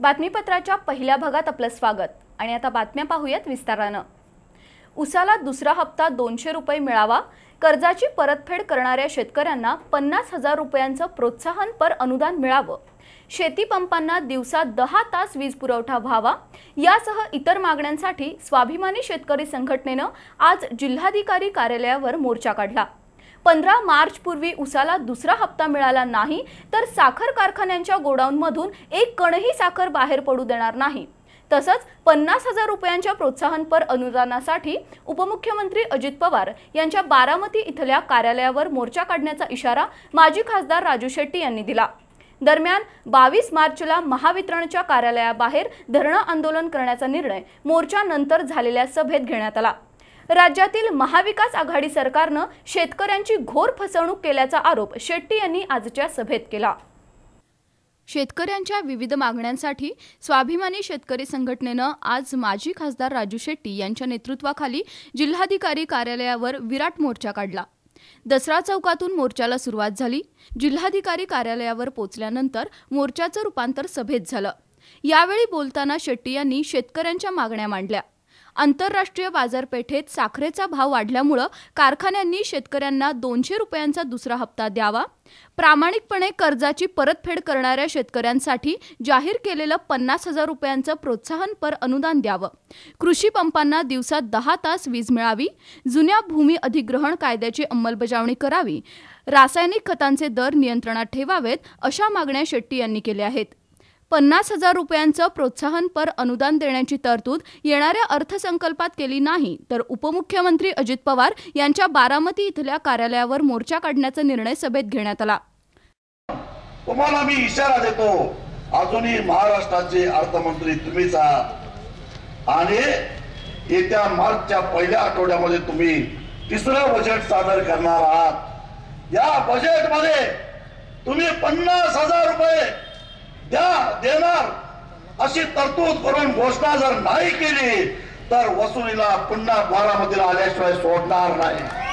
बातमीपत्राच्या पहिल्या भागात आपलं स्वागत आणि आता बातम्या पाहूयात विस्तारानं उसाला दुसरा हप्ता दोनशे रुपये मिळावा कर्जाची परतफेड करणाऱ्या शेतकऱ्यांना पन्नास हजार रुपयांचं प्रोत्साहनपर अनुदान मिळावं शेती पंपांना दिवसात दहा तास वीज पुरवठा व्हावा यासह इतर मागण्यांसाठी स्वाभिमानी शेतकरी संघटनेनं आज जिल्हाधिकारी कार्यालयावर मोर्चा काढला पंधरा मार्चपूर्वी उसाला दुसरा हप्ता मिळाला नाही तर साखर कारखान्यांच्या गोडाऊनमधून एक कणही साखर बाहेर पडू देणार नाही तसंच पन्नास हजार रुपयांच्या प्रोत्साहनपर अनुदानासाठी उपमुख्यमंत्री अजित पवार यांच्या बारामती इथल्या कार्यालयावर मोर्चा काढण्याचा इशारा माजी खासदार राजू शेट्टी यांनी दिला दरम्यान बावीस मार्चला महावितरणच्या कार्यालयाबाहेर धरणं आंदोलन करण्याचा निर्णय मोर्चानंतर झालेल्या सभेत घेण्यात आला राज्यातील महाविकास आघाडी सरकारनं शेतकऱ्यांची घोर फसवणूक केल्याचा आरोप शेट्टी यांनी आजच्या सभेत केला शेतकऱ्यांच्या विविध मागण्यांसाठी स्वाभिमानी शेतकरी संघटनेनं आज माजी खासदार राजू शेट्टी यांच्या नेतृत्वाखाली जिल्हाधिकारी कार्यालयावर विराट मोर्चा काढला दसरा चौकातून मोर्चाला सुरुवात झाली जिल्हाधिकारी कार्यालयावर पोचल्यानंतर मोर्चाचं रूपांतर सभेत झालं यावेळी बोलताना शेट्टी यांनी शेतकऱ्यांच्या मागण्या मांडल्या आंतरराष्ट्रीय बाजारपेठेत साखरेचा भाव वाढल्यामुळं कारखान्यांनी शेतकऱ्यांना दोनशे रुपयांचा दुसरा हप्ता द्यावा प्रामाणिकपणे कर्जाची परतफेड करणाऱ्या शेतकऱ्यांसाठी जाहीर केलेलं पन्नास हजार रुपयांचं प्रोत्साहनपर अनुदान द्यावं कृषी पंपांना दिवसात दहा तास वीज मिळावी जुन्या भूमी अधिग्रहण कायद्याची अंमलबजावणी करावी रासायनिक खतांचे दर नियंत्रणात ठेवावेत अशा मागण्या शेट्टी यांनी केल्या आहेत पन्नास हजार रुपयांचं प्रोत्साहनपर अनुदान देण्याची तरतूद येणाऱ्या अर्थसंकल्पात केली नाही तर उपमुख्यमंत्री अजित पवार यांच्या बारामती इथल्या कार्यालयावर मोर्चा काढण्याचा निर्णय सभेत घेण्यात आला तुम्हाला मी इशारा देतो अजूनही महाराष्ट्राचे अर्थमंत्री तुम्हीच आहात आणि येत्या मार्चच्या पहिल्या आठवड्यामध्ये तुम्ही तिसरं बजेट सादर करणार आहात या बजेटमध्ये तुम्ही पन्नास हजार रुपये द्या देणार अशी तरतूद करून घोषणा जर नाही केली तर वसुलीला पुन्हा बारामतीला आल्याशिवाय सोडणार नाही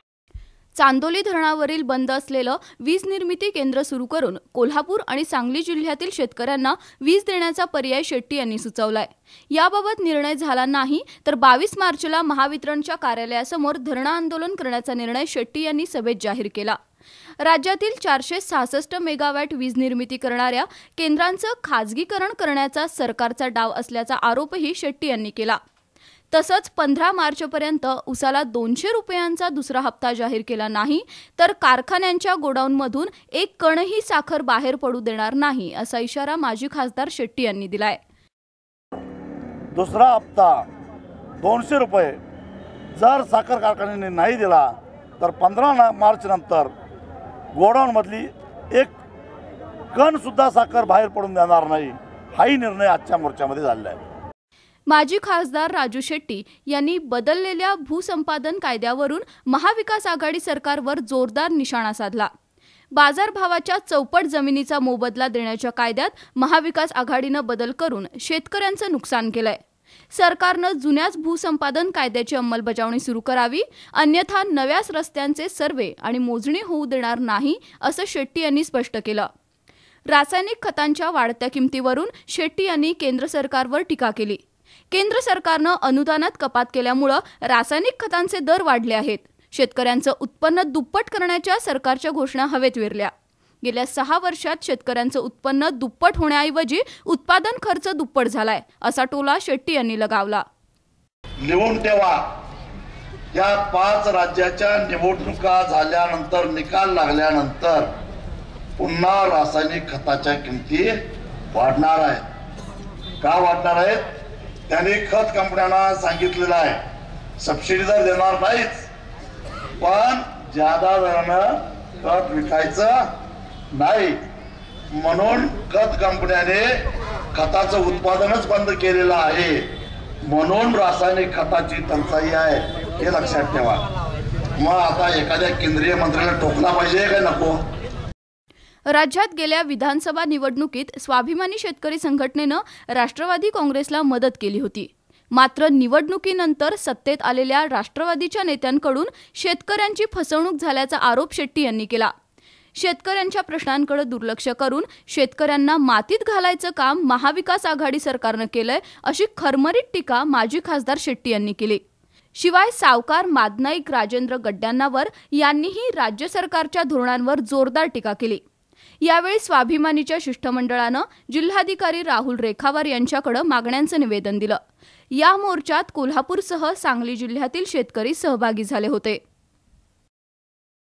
चांदोली धरणावरील बंद असलेलं वीज निर्मिती केंद्र सुरू करून कोल्हापूर आणि सांगली जिल्ह्यातील शेतकऱ्यांना वीज देण्याचा पर्याय शेट्टी यांनी सुचवलाय याबाबत निर्णय झाला नाही तर बावीस मार्चला महावितरणच्या कार्यालयासमोर धरण आंदोलन करण्याचा निर्णय शेट्टी यांनी सभेत जाहीर केला राज्यातील चारशे सहासष्ट मेगावॅट वीज निर्मिती करणाऱ्या केंद्रांचं खाजगीकरण करण्याचा सरकारचा डाव असल्याचा आरोपही शेट्टी यांनी केला तसंच पंधरा मार्चपर्यंत उसाला दोनशे रुपयांचा दुसरा हप्ता जाहीर केला नाही तर कारखान्यांच्या गोडाऊनमधून एक कणही साखर बाहेर पडू देणार नाही असा इशारा माजी खासदार शेट्टी यांनी दिलाय दुसरा हप्ता दोनशे रुपये जर साखर कारखान्याने नाही दिला तर पंधरा मार्च नंतर गोडाऊनमधली एक सुद्धा साखर बाहेर पडून देणार नाही हाही निर्णय आजच्या मोर्चामध्ये झालेला आहे माजी खासदार राजू शेट्टी यांनी बदललेल्या भूसंपादन कायद्यावरून महाविकास आघाडी सरकारवर जोरदार निशाणा साधला बाजारभावाच्या चौपट जमिनीचा मोबदला देण्याच्या कायद्यात महाविकास आघाडीनं बदल करून शेतकऱ्यांचं नुकसान केलंय सरकारनं जुन्याच भूसंपादन कायद्याची अंमलबजावणी सुरू करावी अन्यथा नव्याच रस्त्यांचे सर्वे आणि मोजणी होऊ देणार नाही असं शेट्टी यांनी स्पष्ट केलं रासायनिक खतांच्या वाढत्या किमतीवरून शेट्टी यांनी केंद्र सरकारवर टीका केली केंद्र सरकारनं अनुदानात कपात केल्यामुळं रासायनिक खतांचे दर वाढले आहेत शेतकऱ्यांचं उत्पन्न दुप्पट करण्याच्या सरकारच्या घोषणा हवेत विरल्या गेल्या सहा वर्षात शेतकऱ्यांचं उत्पन्न दुप्पट होण्याऐवजी उत्पादन खर्च दुप्पट झालाय असा टोला शेट्टी यांनी लगावला लिहून ठेवा या पाच राज्याच्या निवडणुका झाल्यानंतर निकाल लागल्यानंतर पुन्हा रासायनिक खताच्या किमती वाढणार आहेत का वाढणार आहेत त्यांनी खत कंपन्यांना सांगितलेलं आहे सबसिडी तर देणार नाहीच पण ज्यादा दरानं खत विकायचं नाही म्हणून खत कंपन्याने खताचं उत्पादनच बंद केलेलं आहे म्हणून रासायनिक खताची टंचाई आहे हे लक्षात ठेवा मग आता एखाद्या केंद्रीय मंत्र्याला टोकला पाहिजे का नको राज्यात गेल्या विधानसभा निवडणुकीत स्वाभिमानी शेतकरी संघटनेनं राष्ट्रवादी काँग्रेसला मदत केली होती मात्र निवडणुकीनंतर सत्तेत आलेल्या राष्ट्रवादीच्या नेत्यांकडून शेतकऱ्यांची फसवणूक झाल्याचा आरोप शेट्टी यांनी केला शेतकऱ्यांच्या प्रश्नांकडे दुर्लक्ष करून शेतकऱ्यांना मातीत घालायचं काम महाविकास आघाडी सरकारनं केलंय अशी खरमरीत टीका माजी खासदार शेट्टी यांनी केली शिवाय सावकार मादनाईक राजेंद्र गड्ड्यांनावर यांनीही राज्य सरकारच्या धोरणांवर जोरदार टीका केली यावेळी स्वाभिमानीच्या शिष्टमंडळानं जिल्हाधिकारी राहुल रेखावार यांच्याकडे मागण्यांचं निवेदन दिलं या मोर्चात कोल्हापूरसह सांगली जिल्ह्यातील शेतकरी सहभागी झाले होते